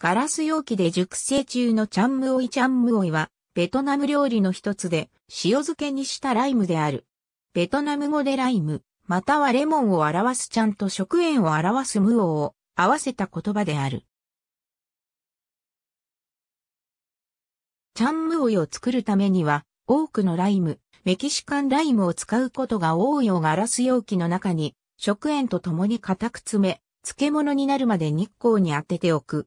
ガラス容器で熟成中のチャンムオイチャンムオイは、ベトナム料理の一つで、塩漬けにしたライムである。ベトナム語でライム、またはレモンを表すちゃんと食塩を表すムオを合わせた言葉である。チャンムオイを作るためには、多くのライム、メキシカンライムを使うことが多いをガラス容器の中に、食塩と共に固く詰め、漬物になるまで日光に当てておく。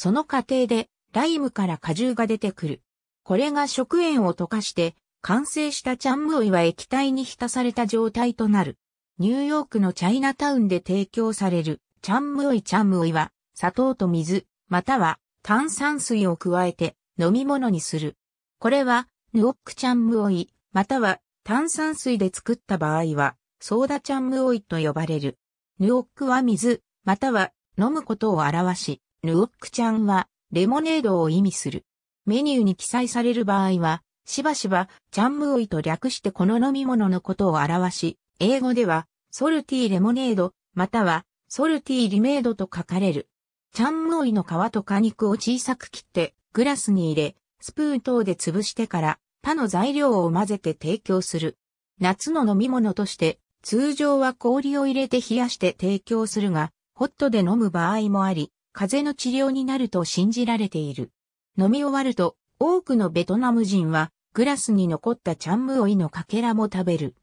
その過程でライムから果汁が出てくる。これが食塩を溶かして完成したチャンムイは液体に浸された状態となる。ニューヨークのチャイナタウンで提供されるチャンムイチャンムイは砂糖と水、または炭酸水を加えて飲み物にする。これはヌオックチャンムオイ、または炭酸水で作った場合はソーダチャンムオイと呼ばれる。ヌオックは水、または飲むことを表し、ヌオックちゃんは、レモネードを意味する。メニューに記載される場合は、しばしば、チャンムーイと略してこの飲み物のことを表し、英語では、ソルティーレモネード、または、ソルティーリメイドと書かれる。チャンムーイの皮と果肉を小さく切って、グラスに入れ、スプーン等で潰してから、他の材料を混ぜて提供する。夏の飲み物として、通常は氷を入れて冷やして提供するが、ホットで飲む場合もあり、風邪の治療になると信じられている。飲み終わると、多くのベトナム人は、グラスに残ったチャンムオイのかけらも食べる。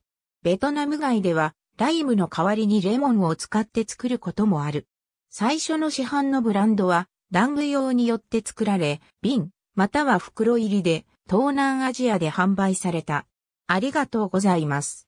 ベトナム街では、ライムの代わりにレモンを使って作ることもある。最初の市販のブランドは、ラング用によって作られ、瓶、または袋入りで、東南アジアで販売された。ありがとうございます。